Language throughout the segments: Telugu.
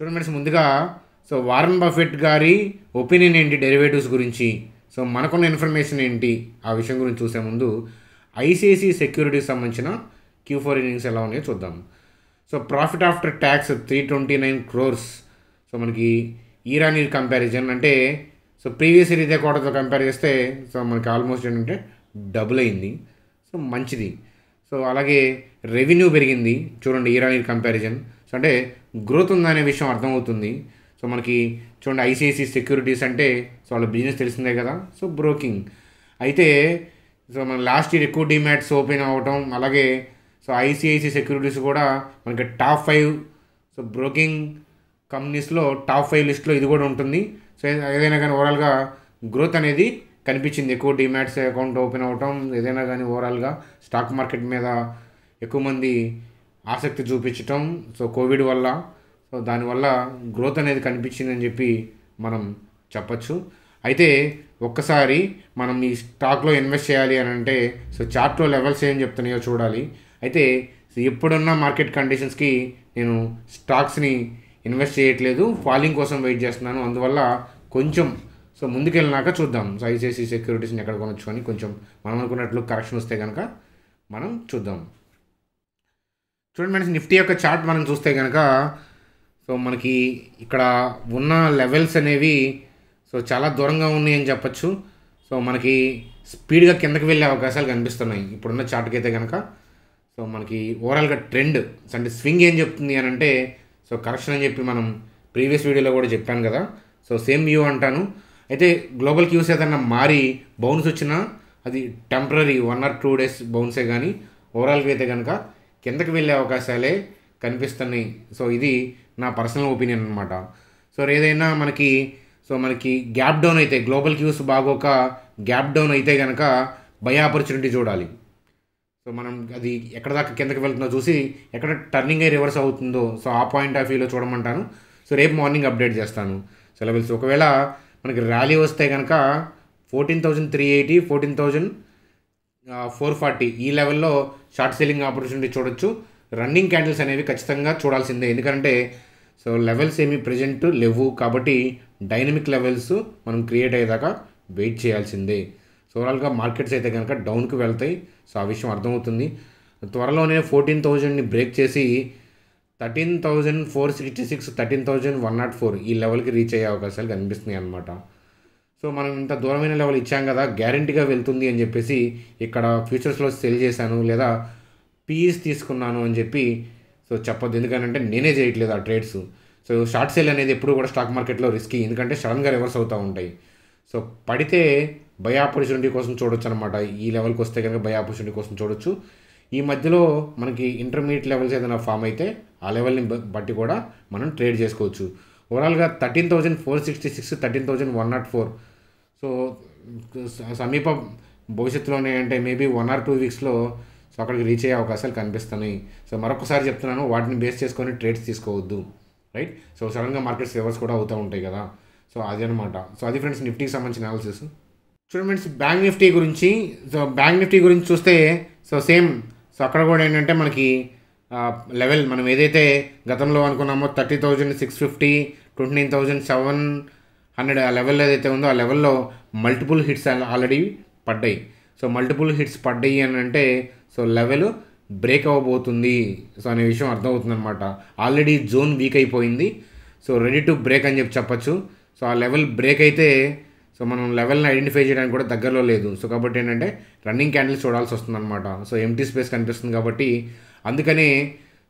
చూడండి మేడం ముందుగా సో వారన్ బఫెట్ గారి ఒపీనియన్ ఏంటి డెరివేటివ్స్ గురించి సో మనకున్న ఇన్ఫర్మేషన్ ఏంటి ఆ విషయం గురించి చూసే ముందు ఐసీఐసీ సెక్యూరిటీకి సంబంధించిన క్యూ ఫోర్ ఇన్నింగ్స్ ఎలా ఉన్నాయో చూద్దాం so profit after tax three twenty nine crores so మనకి ఇయర్ ఇయర్ కంపారిజన్ అంటే సో ప్రీవియస్ ఇయర్ ఇదే క్వార్టర్తో కంపేర్ చేస్తే సో మనకి ఆల్మోస్ట్ ఏంటంటే డబుల్ అయింది సో మంచిది సో అలాగే రెవెన్యూ పెరిగింది చూడండి ఇయర్ ఇయర్ కంపారిజన్ సో అంటే గ్రోత్ ఉందనే విషయం అర్థమవుతుంది సో మనకి చూడండి ఐసిఐసి సెక్యూరిటీస్ అంటే సో వాళ్ళ బిజినెస్ తెలిసిందే కదా సో బ్రోకింగ్ అయితే సో మన లాస్ట్ ఇయర్ ఎక్కువ డిమాట్స్ ఓపెన్ అవ్వటం అలాగే సో ఐసిఐసి సెక్యూరిటీస్ కూడా మనకి టాప్ ఫైవ్ సో బ్రోకింగ్ కంపెనీస్లో టాప్ ఫైవ్ లిస్ట్లో ఇది కూడా ఉంటుంది సో ఏదైనా కానీ ఓవరాల్గా గ్రోత్ అనేది కనిపించింది ఎక్కువ డిమాట్స్ అకౌంట్ ఓపెన్ అవ్వటం ఏదైనా కానీ ఓవరాల్గా స్టాక్ మార్కెట్ మీద ఎక్కువ మంది ఆసక్తి చూపించటం సో కోవిడ్ వల్ల సో దానివల్ల గ్రోత్ అనేది కనిపించిందని చెప్పి మనం చెప్పచ్చు అయితే ఒక్కసారి మనం ఈ స్టాక్లో ఇన్వెస్ట్ చేయాలి అని అంటే సో చార్ట్లో లెవెల్స్ ఏం చెప్తున్నాయో చూడాలి అయితే ఎప్పుడున్న మార్కెట్ కండిషన్స్కి నేను స్టాక్స్ని ఇన్వెస్ట్ చేయట్లేదు ఫాలింగ్ కోసం వెయిట్ చేస్తున్నాను అందువల్ల కొంచెం సో ముందుకెళ్ళినాక చూద్దాం సో ఐసిఐసి సెక్యూరిటీస్ని ఎక్కడ కొనొచ్చు అని కొంచెం మనం అనుకున్నట్లు కరెక్షన్ వస్తే కనుక మనం చూద్దాం చూడండి ఫ్రెండ్స్ నిఫ్టీ యొక్క చార్ట్ మనం చూస్తే కనుక సో మనకి ఇక్కడ ఉన్న లెవెల్స్ అనేవి సో చాలా దూరంగా ఉన్నాయి అని చెప్పచ్చు సో మనకి స్పీడ్గా కిందకి వెళ్ళే అవకాశాలు కనిపిస్తున్నాయి ఇప్పుడున్న చార్ట్కి అయితే కనుక సో మనకి ఓవరాల్గా ట్రెండ్ అంటే స్వింగ్ ఏం చెప్తుంది అని అంటే సో కరెక్షన్ అని చెప్పి మనం ప్రీవియస్ వీడియోలో కూడా చెప్పాను కదా సో సేమ్ వ్యూ అంటాను అయితే గ్లోబల్ క్యూస్ ఏదన్నా మారి బౌన్స్ వచ్చినా అది temporary one or two days బౌన్సే కానీ ఓవరాల్గా అయితే కనుక కిందకి వెళ్ళే అవకాశాలే కనిపిస్తున్నాయి సో ఇది నా పర్సనల్ ఒపీనియన్ అనమాట సో ఏదైనా మనకి సో మనకి గ్యాప్ డౌన్ అయితే గ్లోబల్ క్యూస్ బాగోక గ్యాప్ డౌన్ అయితే కనుక బై ఆపర్చునిటీ చూడాలి సో మనం అది ఎక్కడ దాకా కిందకి వెళ్తుందో చూసి ఎక్కడ టర్నింగ్ అయి రివర్స్ అవుతుందో సో ఆ పాయింట్ ఆఫ్ వ్యూలో చూడమంటాను సో రేపు మార్నింగ్ అప్డేట్ చేస్తాను సెలబుల్స్ ఒకవేళ మనకి ర్యాలీ వస్తే కనుక fourteen thousand three eighty fourteen thousand four forty ఈ లెవెల్లో షార్ట్ సెల్లింగ్ ఆపర్చునిటీ చూడొచ్చు రన్నింగ్ క్యాండిల్స్ అనేవి ఖచ్చితంగా చూడాల్సిందే ఎందుకంటే సో లెవెల్స్ ఏమి ప్రజెంట్ లేవు కాబట్టి డైనమిక్ లెవెల్స్ మనం క్రియేట్ అయ్యేదాకా వెయిట్ చేయాల్సిందే సో ఓవరాల్గా మార్కెట్స్ అయితే కనుక డౌన్కి వెళ్తాయి సో ఆ విషయం అర్థమవుతుంది త్వరలోనే ఫోర్టీన్ థౌజండ్ని బ్రేక్ చేసి thirteen thousand four sixty six thirteen thousand one not four ఈ లెవెల్కి రీచ్ అయ్యే అవకాశాలు కనిపిస్తున్నాయి అన్నమాట సో మనం ఇంత దూరమైన లెవెల్ ఇచ్చాం కదా గ్యారంటీగా వెళ్తుంది అని చెప్పేసి ఇక్కడ ఫ్యూచర్స్లో సెల్ చేశాను లేదా పీఈస్ e తీసుకున్నాను అని చెప్పి సో చెప్పొద్దు ఎందుకంటే నేనే చేయట్లేదు ఆ ట్రేడ్స్ సో షార్ట్ సెల్ అనేది ఎప్పుడు కూడా స్టాక్ మార్కెట్లో రిస్కీ ఎందుకంటే సడన్గా రివర్స్ అవుతూ ఉంటాయి సో పడితే భయ ఆపర్చునిటీ కోసం చూడొచ్చు అనమాట ఈ లెవెల్కి వస్తే కనుక భయ ఆపర్చునిటీ కోసం చూడొచ్చు ఈ మధ్యలో మనకి ఇంటర్మీడియట్ లెవెల్స్ ఏదైనా ఫామ్ అయితే ఆ లెవెల్ని బట్టి కూడా మనం ట్రేడ్ చేసుకోవచ్చు ఓవరాల్గా thirteen thousand four sixty six thirteen thousand one not four so సమీప భవిష్యత్తులోనే అంటే మేబీ వన్ ఆర్ టూ వీక్స్లో సో అక్కడికి రీచ్ అయ్యే అవకాశాలు కనిపిస్తున్నాయి సో మరొకసారి చెప్తున్నాను వాటిని బేస్ చేసుకొని ట్రేడ్స్ తీసుకోవద్దు రైట్ సో సడన్గా మార్కెట్స్ రివర్స్ కూడా అవుతూ ఉంటాయి కదా సో అది అనమాట సో అది ఫ్రెండ్స్ నిఫ్టీకి సంబంధించిన అనాలిసిస్ చూడండి ఫ్రెండ్స్ బ్యాంక్ నిఫ్టీ గురించి సో బ్యాంక్ నిఫ్టీ గురించి చూస్తే సో సేమ్ సో అక్కడ కూడా ఏంటంటే మనకి లెవెల్ మనం ఏదైతే గతంలో అనుకున్నామో thirty thousand six fifty twenty nine thousand seven hundred ఆ లెవెల్ ఏదైతే ఉందో ఆ లెవెల్లో మల్టిపుల్ హిట్స్ ఆల్రెడీ పడ్డాయి సో మల్టిపుల్ హిట్స్ పడ్డాయి అని అంటే సో లెవెల్ బ్రేక్ అవ్వబోతుంది సో అనే విషయం అర్థమవుతుంది అనమాట ఆల్రెడీ జోన్ వీక్ అయిపోయింది సో రెడీ టు బ్రేక్ అని చెప్పి చెప్పచ్చు సో ఆ లెవెల్ బ్రేక్ అయితే సో మనం లెవెల్ని ఐడెంటిఫై చేయడానికి కూడా దగ్గరలో లేదు సో కాబట్టి ఏంటంటే రన్నింగ్ క్యాండిల్స్ చూడాల్సి అనమాట సో ఎంటీ స్పేస్ కనిపిస్తుంది కాబట్టి అందుకనే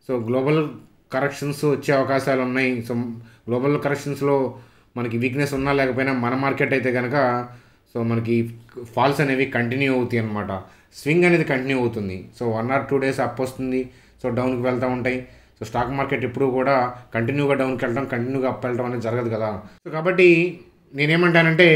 సో గ్లోబల్ కరెక్షన్స్ వచ్చే అవకాశాలు ఉన్నాయి సో గ్లోబల్ కరెక్షన్స్లో మనకి వీక్నెస్ ఉన్నా లేకపోయినా మన మార్కెట్ అయితే కనుక సో మనకి ఫాల్స్ అనేవి కంటిన్యూ అవుతాయి అనమాట స్వింగ్ అనేది కంటిన్యూ అవుతుంది so one or two days up వస్తుంది సో డౌన్కి వెళ్తూ ఉంటాయి సో స్టాక్ మార్కెట్ ఎప్పుడూ కూడా కంటిన్యూగా డౌన్కి వెళ్ళడం కంటిన్యూగా అప్ వెళ్ళడం అనేది జరగదు కదా సో కాబట్టి నేనేమంటానంటే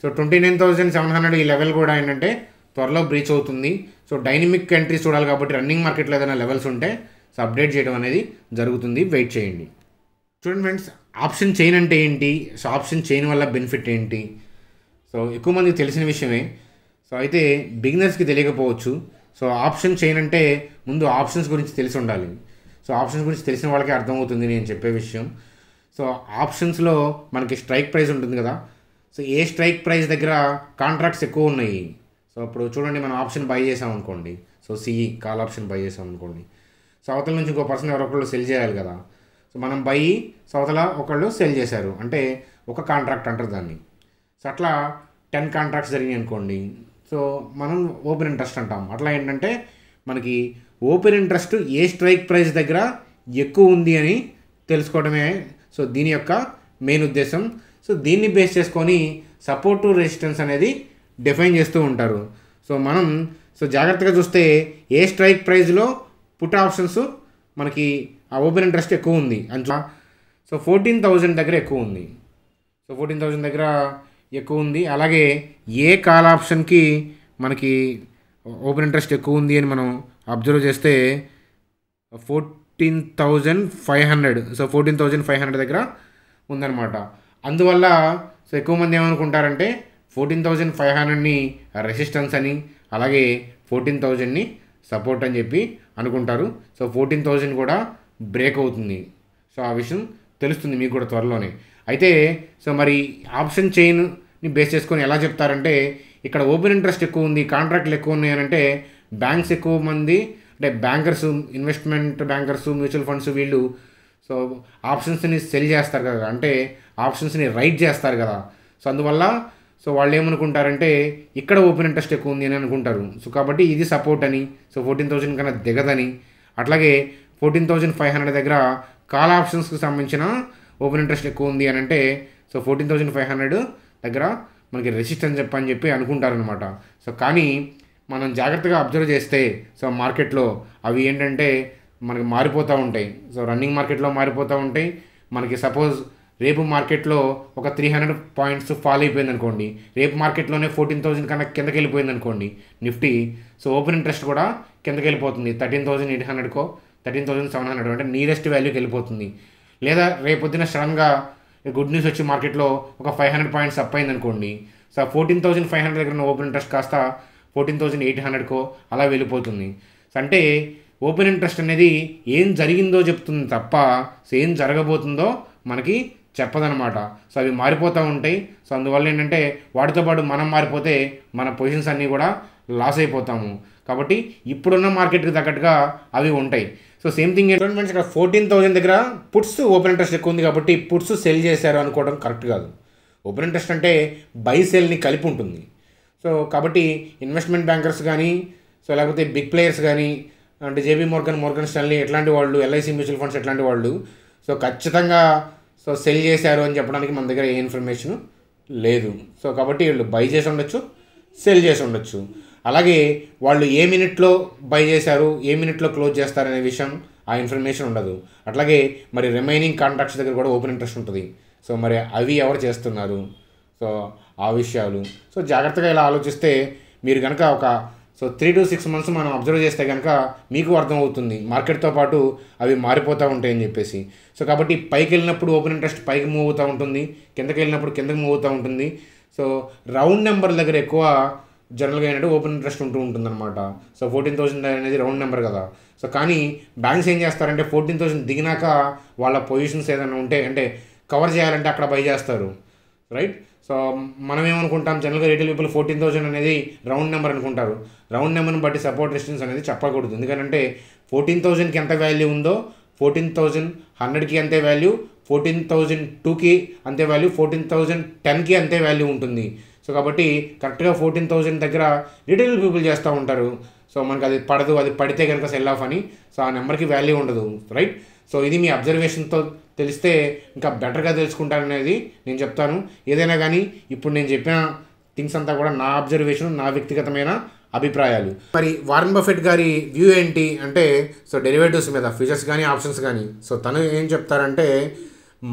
so twenty nine thousand seven hundred ఈ లెవెల్ కూడా ఏంటంటే త్వరలో బ్రీచ్ అవుతుంది సో డైనమిక్ ఎంట్రీస్ చూడాలి కాబట్టి రన్నింగ్ మార్కెట్లో ఏదైనా లెవెల్స్ ఉంటే సో అప్డేట్ చేయడం అనేది జరుగుతుంది వెయిట్ చేయండి స్టూడెంట్ ఫ్రెండ్స్ ఆప్షన్ చైన్ అంటే ఏంటి సో ఆప్షన్ చైన్ వల్ల బెనిఫిట్ ఏంటి సో ఎక్కువ మందికి తెలిసిన విషయమే సో అయితే బిగినర్స్కి తెలియకపోవచ్చు సో ఆప్షన్ చైన్ అంటే ముందు ఆప్షన్స్ గురించి తెలిసి ఉండాలి సో ఆప్షన్స్ గురించి తెలిసిన వాళ్ళకే అర్థమవుతుంది నేను చెప్పే విషయం సో ఆప్షన్స్లో మనకి స్ట్రైక్ ప్రైస్ ఉంటుంది కదా సో ఏ స్ట్రైక్ ప్రైస్ దగ్గర కాంట్రాక్ట్స్ ఎక్కువ ఉన్నాయి సో ఇప్పుడు చూడండి మనం ఆప్షన్ బై చేసాం అనుకోండి so CE call option buy చేసాం అనుకోండి సో అవతల నుంచి ఇంకో పర్సన్ ఎవరొకళ్ళు సెల్ చేయాలి కదా సో మనం బై సవతల ఒకళ్ళు సెల్ చేశారు అంటే ఒక కాంట్రాక్ట్ అంటారు దాన్ని సో అట్లా టెన్ కాంట్రాక్ట్స్ జరిగినాయి అనుకోండి సో మనం ఓపెన్ ఇంట్రెస్ట్ అంటాం అట్లా ఏంటంటే మనకి ఓపెన్ ఇంట్రెస్ట్ ఏ స్ట్రైక్ ప్రైస్ దగ్గర ఎక్కువ ఉంది అని తెలుసుకోవడమే సో దీని యొక్క మెయిన్ ఉద్దేశం సో దీన్ని బేస్ చేసుకొని సపోర్ట్ టు రెసిస్టెన్స్ అనేది డిఫైన్ చేస్తూ ఉంటారు సో మనం సో జాగ్రత్తగా చూస్తే ఏ స్ట్రైక్ ప్రైజ్లో పుట్ ఆప్షన్స్ మనకి ఆ ఓపెన్ ఇంట్రెస్ట్ ఎక్కువ ఉంది అంచు సో ఫోర్టీన్ థౌజండ్ దగ్గర ఎక్కువ ఉంది సో ఫోర్టీన్ థౌజండ్ దగ్గర ఎక్కువ ఉంది అలాగే ఏ కాల్ ఆప్షన్కి మనకి ఓపెన్ ఇంట్రెస్ట్ ఎక్కువ ఉంది అని మనం అబ్జర్వ్ చేస్తే fourteen thousand five hundred so fourteen thousand five hundred దగ్గర ఉందన్నమాట అందువల్ల సో ఎక్కువ మంది ఏమనుకుంటారంటే ఫోర్టీన్ థౌజండ్ ఫైవ్ హండ్రెడ్ని రెసిస్టెన్స్ అని అలాగే ఫోర్టీన్ థౌజండ్ని సపోర్ట్ అని చెప్పి అనుకుంటారు సో ఫోర్టీన్ థౌజండ్ కూడా బ్రేక్ అవుతుంది సో ఆ విషయం తెలుస్తుంది మీకు కూడా త్వరలోనే అయితే సో మరి ఆప్షన్ చైన్ని బేస్ చేసుకొని ఎలా చెప్తారంటే ఇక్కడ ఓపెన్ ఇంట్రెస్ట్ ఎక్కువ ఉంది కాంట్రాక్ట్లు ఎక్కువ ఉన్నాయని అంటే బ్యాంక్స్ ఎక్కువ మంది అంటే bankers investment bankers mutual funds వీళ్ళు సో ఆప్షన్స్ని సెల్ చేస్తారు కదా అంటే ఆప్షన్స్ని రైట్ చేస్తారు కదా సో అందువల్ల సో వాళ్ళు ఏమనుకుంటారంటే ఇక్కడ ఓపెన్ ఇంట్రెస్ట్ ఎక్కువ ఉంది అని అనుకుంటారు సో కాబట్టి ఇది సపోర్ట్ అని సో ఫోర్టీన్ థౌసండ్ కన్నా దిగదని అట్లాగే ఫోర్టీన్ థౌజండ్ ఫైవ్ హండ్రెడ్ దగ్గర కాల్ ఆప్షన్స్కి సంబంధించిన ఓపెన్ ఇంట్రెస్ట్ ఎక్కువ ఉంది అని అంటే so fourteen thousand five hundred దగ్గర మనకి రెసిస్ట్ అని చెప్పని చెప్పి అనుకుంటారనమాట సో కానీ మనం జాగ్రత్తగా అబ్జర్వ్ చేస్తే సో మార్కెట్లో అవి ఏంటంటే మనకి మారిపోతూ ఉంటాయి సో రన్నింగ్ మార్కెట్లో మారిపోతూ ఉంటాయి మనకి సపోజ్ రేపు మార్కెట్లో ఒక త్రీ హండ్రెడ్ పాయింట్స్ ఫాల్ అయిపోయింది అనుకోండి రేపు మార్కెట్లోనే ఫోర్టీన్ థౌసండ్ కన్నా కిందకి వెళ్ళిపోయింది అనుకోండి నిఫ్టీ సో ఓపెన్ ఇంట్రెస్ట్ కూడా కిందకి వెళ్ళిపోతుంది థర్టీన్ థౌసండ్ ఎయిట్ హండ్రెడ్కో థర్టీన్ థౌసండ్ సెవెన్ హండ్రెడ్ అంటే నియరెస్ట్ వాల్యూకి వెళ్ళిపోతుంది లేదా రేపొద్దున సడన్గా గుడ్ న్యూస్ వచ్చి మార్కెట్లో ఒక ఫైవ్ హండ్రెడ్ పాయింట్స్ అప్ అయింది అనుకోండి so fourteen thousand five hundred దగ్గర ఓపెన్ ఇంట్రెస్ట్ కాస్త ఫోర్టీన్ థౌసండ్ ఎయిట్ హండ్రెడ్కో అలా వెళ్ళిపోతుంది అంటే ఓపెన్ ఇంట్రెస్ట్ అనేది ఏం జరిగిందో చెప్తుంది తప్ప సో ఏం జరగబోతుందో మనకి చెప్పదనమాట సో అవి మారిపోతూ ఉంటాయి సో అందువల్ల ఏంటంటే వాటితో పాటు మనం మారిపోతే మన పొజిషన్స్ అన్నీ కూడా లాస్ అయిపోతాము కాబట్టి ఇప్పుడున్న మార్కెట్కి తగ్గట్టుగా అవి ఉంటాయి సో సేమ్ థింగ్ ఇన్వెస్ట్మెంట్స్ ఇక్కడ ఫోర్టీన్ థౌసండ్ దగ్గర పుట్స్ ఓపెన్ ఇంట్రెస్ట్ ఎక్కువ ఉంది కాబట్టి పుట్స్ సెల్ చేశారు అనుకోవడం కరెక్ట్ కాదు ఓపెన్ ఇంట్రెస్ట్ అంటే బై సెల్ని కలిపి ఉంటుంది సో కాబట్టి ఇన్వెస్ట్మెంట్ బ్యాంకర్స్ కానీ సో లేకపోతే బిగ్ ప్లేయర్స్ కానీ అంటే జేబీ మోర్గన్ మోర్గన్ స్టాన్లీ ఎట్లాంటి వాళ్ళు ఎల్ఐసి మ్యూచువల్ ఫండ్స్ ఎట్లాంటి వాళ్ళు సో ఖచ్చితంగా సో సెల్ చేశారు అని చెప్పడానికి మన దగ్గర ఏ ఇన్ఫర్మేషన్ లేదు సో కాబట్టి వీళ్ళు బై చేసి ఉండొచ్చు సెల్ చేసి ఉండొచ్చు అలాగే వాళ్ళు ఏ మినిట్లో బై చేశారు ఏ మినిట్లో క్లోజ్ చేస్తారనే విషయం ఆ ఇన్ఫర్మేషన్ ఉండదు అట్లాగే మరి రిమైనింగ్ కాంట్రాక్ట్స్ దగ్గర కూడా ఓపెన్ ఇంట్రెస్ట్ ఉంటుంది సో మరి అవి ఎవరు చేస్తున్నారు సో ఆ విషయాలు సో జాగ్రత్తగా ఇలా ఆలోచిస్తే మీరు కనుక ఒక so three to six months మనం అబ్జర్వ్ చేస్తే కనుక మీకు అర్థమవుతుంది మార్కెట్తో పాటు అవి మారిపోతూ ఉంటాయని చెప్పేసి సో కాబట్టి పైకి వెళ్ళినప్పుడు ఓపెన్ ఇంట్రెస్ట్ పైకి మూవ్ అవుతూ ఉంటుంది కిందకి వెళ్ళినప్పుడు కిందకి మూవ్ అవుతూ ఉంటుంది సో రౌండ్ నెంబర్ దగ్గర ఎక్కువ జనరల్గా ఏంటంటే ఓపెన్ ఇంట్రెస్ట్ ఉంటూ ఉంటుందన్నమాట సో ఫోర్టీన్ థౌసండ్ అనేది రౌండ్ నెంబర్ కదా సో కానీ బ్యాంక్స్ ఏం చేస్తారంటే ఫోర్టీన్ థౌసండ్ దిగినాక వాళ్ళ పొజిషన్స్ ఏదైనా ఉంటే అంటే కవర్ చేయాలంటే అక్కడ బై చేస్తారు రైట్ సో మనం ఏమనుకుంటాం జనరల్గా రిటైల్ పీపుల్ ఫోర్టీన్ థౌసండ్ అనేది రౌండ్ నెంబర్ అనుకుంటారు రౌండ్ నెంబర్ని బట్టి సపోర్ట్ రెస్టెన్స్ అనేది చెప్పకూడదు ఎందుకంటే ఫోర్టీన్ థౌజండ్కి ఎంత వాల్యూ ఉందో ఫోర్టీన్ థౌజండ్ హండ్రెడ్కి అంతే వాల్యూ ఫోర్టీన్ థౌజండ్ టూకి అంతే వాల్యూ ఫోర్టీన్ థౌసండ్ టెన్కి అంతే వాల్యూ ఉంటుంది సో కాబట్టి కరెక్ట్గా ఫోర్టీన్ థౌజండ్ దగ్గర రిటైల్ పీపుల్ చేస్తూ ఉంటారు సో మనకు అది పడదు అది పడితే కనుక సెల్ ఆఫ్ అని సో ఆ నెంబర్కి వాల్యూ ఉండదు రైట్ సో ఇది మీ అబ్జర్వేషన్తో తెలిస్తే ఇంకా బెటర్గా తెలుసుకుంటారనేది నేను చెప్తాను ఏదైనా కానీ ఇప్పుడు నేను చెప్పిన థింగ్స్ అంతా కూడా నా అబ్జర్వేషన్ నా వ్యక్తిగతమైన అభిప్రాయాలు మరి వారన్ బఫెట్ గారి వ్యూ ఏంటి అంటే సో డెరివేటివ్స్ మీద ఫ్యూచర్స్ కానీ ఆప్షన్స్ కానీ సో తను ఏం చెప్తారంటే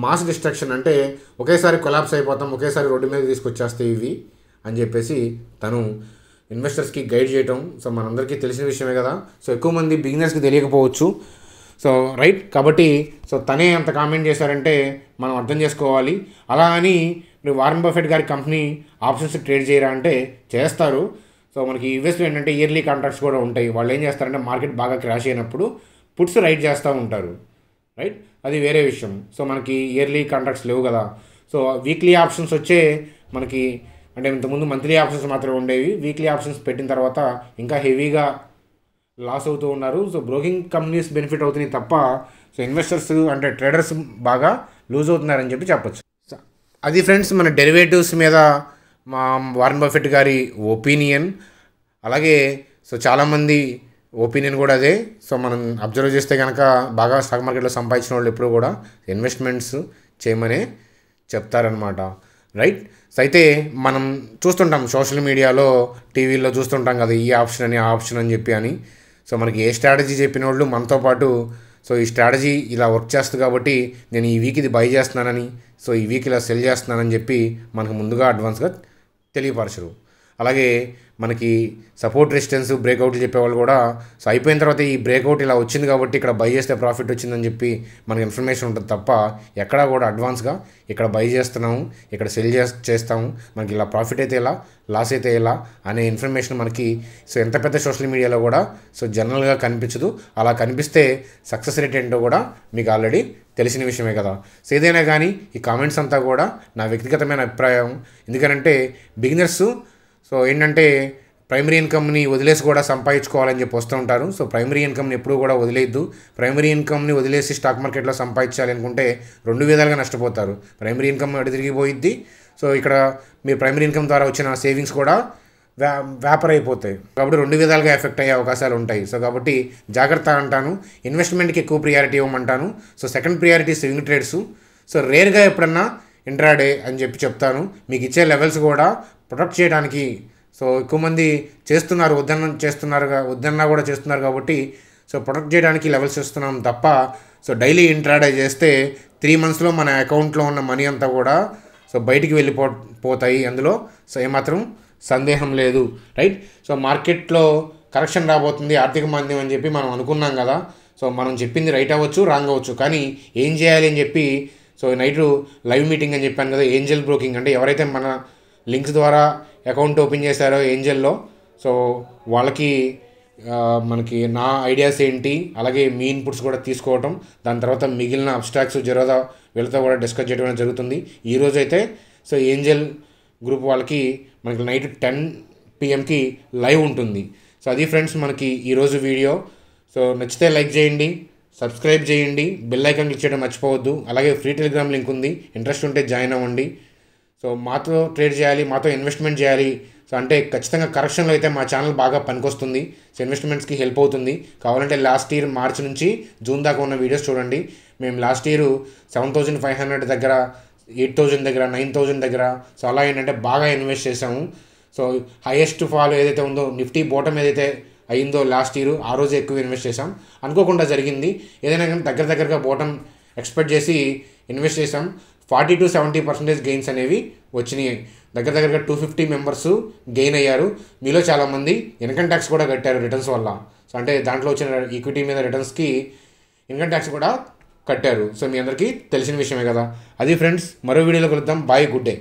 మాస్ డిస్ట్రక్షన్ అంటే ఒకేసారి కొలాప్స్ అయిపోతాం ఒకేసారి రోడ్డు మీద తీసుకొచ్చేస్తాయి ఇవి అని చెప్పేసి తను ఇన్వెస్టర్స్కి గైడ్ చేయటం సో మనందరికీ తెలిసిన విషయమే కదా సో ఎక్కువ మంది బిగినర్స్కి తెలియకపోవచ్చు సో రైట్ కాబట్టి సో తనే అంత కామెంట్ చేశారంటే మనం అర్థం చేసుకోవాలి అలా అని నువ్వు వారెన్ బఫెట్ గారి కంపెనీ ఆప్షన్స్ ట్రేడ్ చేయరా అంటే చేస్తారు సో మనకి ఇన్వెస్ట్మెంట్ ఏంటంటే ఇయర్లీ కాంట్రాక్ట్స్ కూడా ఉంటాయి వాళ్ళు ఏం చేస్తారంటే మార్కెట్ బాగా క్రాష్ అయినప్పుడు పుట్స్ రైట్ చేస్తూ ఉంటారు రైట్ అది వేరే విషయం సో మనకి ఇయర్లీ కాంట్రాక్ట్స్ లేవు కదా సో వీక్లీ ఆప్షన్స్ వచ్చే మనకి అంటే ఇంతకుముందు మంత్లీ ఆప్షన్స్ మాత్రమే ఉండేవి వీక్లీ ఆప్షన్స్ పెట్టిన తర్వాత ఇంకా హెవీగా లాస్ అవుతూ ఉన్నారు సో బ్రోకింగ్ కంపెనీస్ బెనిఫిట్ అవుతున్నాయి తప్ప సో ఇన్వెస్టర్స్ అంటే ట్రేడర్స్ బాగా లూజ్ అవుతున్నారని చెప్పి చెప్పొచ్చు అది ఫ్రెండ్స్ మన డెరివేటివ్స్ మీద మా వారన్ బఫెట్ గారి ఒపీనియన్ అలాగే సో చాలామంది ఒపీనియన్ కూడా అదే సో మనం అబ్జర్వ్ చేస్తే కనుక బాగా స్టాక్ మార్కెట్లో సంపాదించిన వాళ్ళు ఎప్పుడు కూడా ఇన్వెస్ట్మెంట్స్ చేయమనే చెప్తారనమాట రైట్ సో అయితే మనం చూస్తుంటాం సోషల్ మీడియాలో టీవీలో చూస్తుంటాం కదా ఈ ఆప్షన్ అని ఆ ఆప్షన్ అని చెప్పి అని సో మనకి ఏ స్ట్రాటజీ చెప్పిన వాళ్ళు మనతో పాటు సో ఈ స్ట్రాటజీ ఇలా వర్క్ చేస్తుంది కాబట్టి నేను ఈ వీక్ ఇది బై చేస్తున్నానని సో ఈ వీక్ ఇలా సెల్ చేస్తున్నానని చెప్పి మనకు ముందుగా అడ్వాన్స్గా తెలియపరచరు అలాగే మనకి సపోర్ట్ రెసిస్టెన్స్ బ్రేక్అవుట్లు చెప్పేవాళ్ళు కూడా సో అయిపోయిన తర్వాత ఈ బ్రేక్అవుట్ ఇలా వచ్చింది కాబట్టి ఇక్కడ బై చేస్తే ప్రాఫిట్ వచ్చిందని చెప్పి మనకి ఇన్ఫర్మేషన్ ఉంటుంది తప్ప ఎక్కడా కూడా అడ్వాన్స్గా ఇక్కడ బై చేస్తున్నాము ఇక్కడ సెల్ చేస్తాము మనకి ఇలా ప్రాఫిట్ అయితే ఎలా లాస్ అయితే ఎలా అనే ఇన్ఫర్మేషన్ మనకి సో ఎంత పెద్ద సోషల్ మీడియాలో కూడా సో జనరల్గా కనిపించదు అలా కనిపిస్తే సక్సెస్ రేట్ ఏంటో కూడా మీకు ఆల్రెడీ తెలిసిన విషయమే కదా సో ఏదైనా కానీ ఈ కామెంట్స్ అంతా కూడా నా వ్యక్తిగతమైన అభిప్రాయం ఎందుకనంటే బిగినర్స్ సో ఏంటంటే ప్రైమరీ ఇన్కమ్ని వదిలేసి కూడా సంపాదించుకోవాలని చెప్పి వస్తూ ఉంటారు సో ప్రైమరీ ఇన్కమ్ని ఎప్పుడూ కూడా వదిలేద్దు ప్రైమరీ ఇన్కమ్ని వదిలేసి స్టాక్ మార్కెట్లో సంపాదించాలి అనుకుంటే రెండు విధాలుగా నష్టపోతారు ప్రైమరీ ఇన్కమ్ అటు తిరిగిపోయిద్ది సో ఇక్కడ మీ ప్రైమరీ ఇన్కమ్ ద్వారా వచ్చిన సేవింగ్స్ కూడా వ్యా వ్యాపార అయిపోతాయి కాబట్టి రెండు విధాలుగా ఎఫెక్ట్ అయ్యే అవకాశాలు ఉంటాయి సో కాబట్టి జాగ్రత్త అంటాను ఇన్వెస్ట్మెంట్కి ఎక్కువ ప్రియారిటీ ఇవ్వమంటాను so second priority swing trades so రేర్గా ఎప్పుడన్నా ఇంట్రాడే అని చెప్పి చెప్తాను మీకు ఇచ్చే లెవెల్స్ కూడా ప్రొటెక్ట్ చేయడానికి సో ఎక్కువ మంది చేస్తున్నారు ఉద్దన్న చేస్తున్నారు ఉద్దన్న కూడా చేస్తున్నారు కాబట్టి సో ప్రొటెక్ట్ చేయడానికి లెవెల్స్ ఇస్తున్నాం తప్ప సో డైలీ ఇంట్రాడే చేస్తే త్రీ మంత్స్లో మన అకౌంట్లో ఉన్న మనీ అంతా కూడా సో బయటికి వెళ్ళిపో పోతాయి అందులో సో ఏమాత్రం సందేహం లేదు రైట్ సో మార్కెట్లో కరెక్షన్ రాబోతుంది ఆర్థిక మాంద్యం అని చెప్పి మనం అనుకున్నాం కదా సో మనం చెప్పింది రైట్ అవ్వచ్చు రాంగ్ అవ్వచ్చు కానీ ఏం చేయాలి అని చెప్పి సో నైట్ లైవ్ మీటింగ్ అని చెప్పాను కదా ఏంజల్ బ్రోకింగ్ అంటే ఎవరైతే మన లింక్స్ ద్వారా అకౌంట్ ఓపెన్ చేశారో ఏంజల్లో సో వాళ్ళకి మనకి నా ఐడియాస్ ఏంటి అలాగే మీ ఇన్పుట్స్ కూడా తీసుకోవటం దాని తర్వాత మిగిలిన అబ్స్ట్రాక్స్ జరోదా వీళ్ళతో కూడా డిస్కస్ చేయడం జరుగుతుంది ఈరోజు అయితే సో ఏంజల్ గ్రూప్ వాళ్ళకి మనకి నైట్ టెన్ పిఎంకి లైవ్ ఉంటుంది సో అది ఫ్రెండ్స్ మనకి ఈరోజు వీడియో సో నచ్చితే లైక్ చేయండి సబ్స్క్రైబ్ చేయండి బెల్ ఐకాన్ క్లిక్ చేయడం మర్చిపోవద్దు అలాగే ఫ్రీ టెలిగ్రామ్ లింక్ ఉంది ఇంట్రెస్ట్ ఉంటే జాయిన్ అవ్వండి సో మాతో ట్రేడ్ చేయాలి మాతో ఇన్వెస్ట్మెంట్ చేయాలి సో అంటే ఖచ్చితంగా కరెక్షన్లో అయితే మా ఛానల్ బాగా పనికొస్తుంది సో ఇన్వెస్ట్మెంట్స్కి హెల్ప్ అవుతుంది కావాలంటే లాస్ట్ ఇయర్ మార్చ్ నుంచి జూన్ దాకా ఉన్న వీడియోస్ చూడండి మేము last year seven thousand five hundred దగ్గర ఎయిట్ థౌజండ్ దగ్గర నైన్ థౌజండ్ దగ్గర సో అలా ఏంటంటే బాగా ఇన్వెస్ట్ చేసాము సో హైయెస్ట్ ఫాల్ ఏదైతే ఉందో నిఫ్టీ బోటం ఏదైతే అయిందో లాస్ట్ ఇయర్ ఆ రోజు ఎక్కువ ఇన్వెస్ట్ చేసాం అనుకోకుండా జరిగింది ఏదైనా కానీ దగ్గర దగ్గరగా బోటం ఎక్స్పెక్ట్ చేసి ఇన్వెస్ట్ చేసాం forty to seventy percentage gains అనేవి వచ్చినాయి దగ్గర దగ్గరగా టూ ఫిఫ్టీ మెంబర్స్ గెయిన్ అయ్యారు మీలో చాలామంది ఇన్కమ్ ట్యాక్స్ కూడా కట్టారు రిటర్న్స్ వల్ల సో అంటే దాంట్లో వచ్చిన ఈక్విటీ మీద రిటర్న్స్కి ఇన్కమ్ ట్యాక్స్ కూడా కట్టారు సో మీ అందరికీ తెలిసిన విషయమే కదా అది ఫ్రెండ్స్ మరో వీడియోలో కలుద్దాం బాయ్ గుడ్ డే